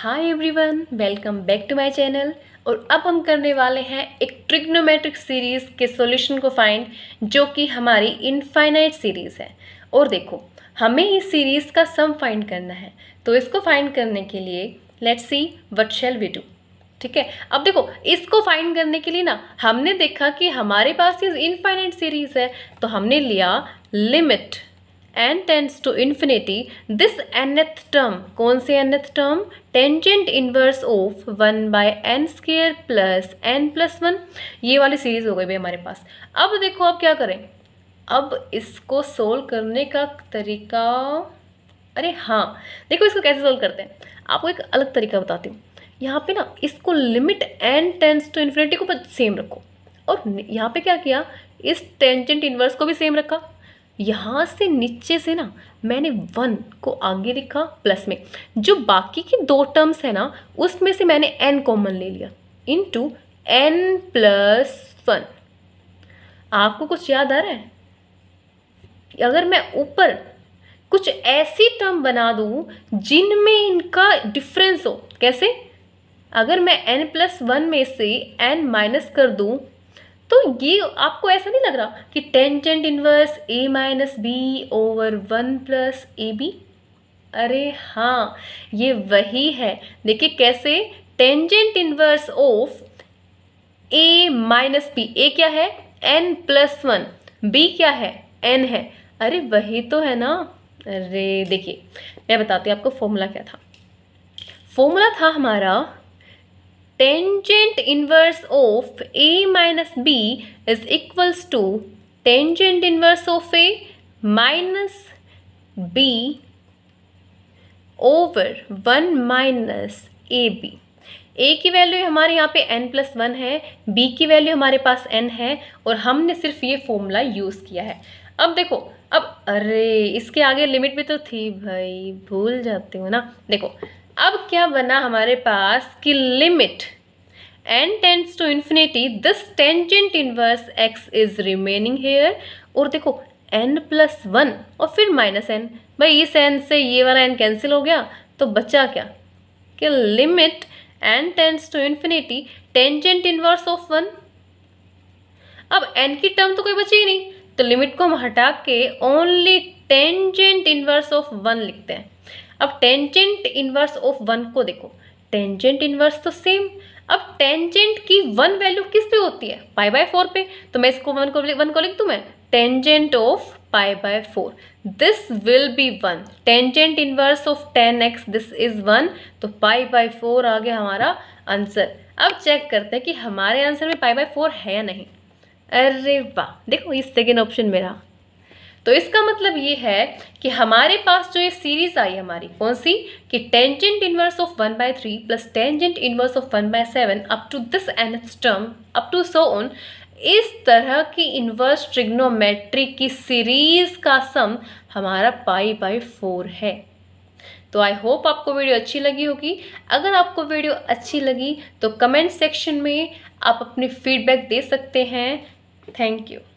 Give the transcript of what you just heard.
hi everyone welcome back to my channel और अब हम करने वाले हैं एक ट्रिग्नोमेट्रिक सीरीज़ के सॉल्यूशन को फाइंड जो कि हमारी इनफाइनाइट सीरीज़ है और देखो हमें इस सीरीज़ का सम फाइंड करना है तो इसको फाइंड करने के लिए let's see what shall we do ठीक है अब देखो इसको फाइंड करने के लिए ना हमने देखा कि हमारे पास ये इनफाइनाइट सीरीज़ है तो हमने लिया limit n tends to infinity this nth term कौन से nth term tangent inverse of one by n square plus n plus one ये वाली सीरीज हो गई भाई हमारे पास अब देखो आप क्या करें अब इसको सोल्व करने का तरीका अरे हाँ देखो इसको कैसे सोल्व करते हैं आपको एक अलग तरीका बताती हूँ यहाँ पे ना इसको limit n tends to infinity को सेम रखो और यहाँ पे क्या किया इस टेंजेंट इनवर्स को भी सेम रखा यहाँ से नीचे से ना मैंने वन को आगे लिखा प्लस में जो बाकी के दो टर्म्स हैं ना उसमें से मैंने एन कॉमन ले लिया into n plus one आपको कुछ याद आ रहा है अगर मैं ऊपर कुछ ऐसी टर्म बना दूँ जिनमें इनका डिफरेंस हो कैसे अगर मैं एन प्लस वन में से एन माइनस कर दूँ तो ये आपको ऐसा नहीं लग रहा कि tangent inverse a minus b over one plus a b अरे हाँ ये वही है देखिए कैसे tangent inverse of a minus b a क्या है एन प्लस वन बी क्या है एन है अरे वही तो है ना अरे देखिए मैं बताती हूँ आपको फॉर्मूला क्या था फॉर्मूला था हमारा tangent inverse of a minus b is equals to tangent inverse of a minus b over one minus a b a की वैल्यू हमारे यहाँ पे एन प्लस वन है बी की वैल्यू हमारे पास एन है और हमने सिर्फ ये फॉर्मूला यूज़ किया है अब देखो अब अरे इसके आगे लिमिट भी तो थी भाई भूल जाती हूँ ना देखो अब क्या बना हमारे पास कि limit n tends to infinity this tangent inverse x is remaining here और देखो एन प्लस वन और फिर माइनस एन भाई इस एन से ये वाला एन कैंसिल हो गया तो बचा क्या कि limit n tends to infinity tangent inverse of one अब एन की टर्म तो कोई बची ही नहीं तो लिमिट को हम हटा के only tangent inverse of one लिखते हैं अब टेंजेंट इन्वर्स ऑफ वन को देखो टेंजेंट इन्वर्स तो सेम अब टेंजेंट की वन वैल्यू किस पे होती है पाई बाय फोर पे तो मैं इसको वन को वन को लिख दू मैं tangent of pi by four this will be one tangent inverse of ten x this is one तो पाई बाय फोर आ गया हमारा आंसर अब चेक करते हैं कि हमारे आंसर में पाई बाय फोर है या नहीं अरे वाह देखो ये सेकेंड ऑप्शन मेरा तो इसका मतलब ये है कि हमारे पास जो ये सीरीज़ आई हमारी कौन सी कि tangent inverse of one by three plus tangent inverse of one by seven up to this n term up to so on इस तरह की इन्वर्स ट्रिग्नोमेट्री की सीरीज़ का सम हमारा पाई बाई फोर है तो आई होप आपको वीडियो अच्छी लगी होगी अगर आपको वीडियो अच्छी लगी तो कमेंट सेक्शन में आप अपनी फीडबैक दे सकते हैं थैंक यू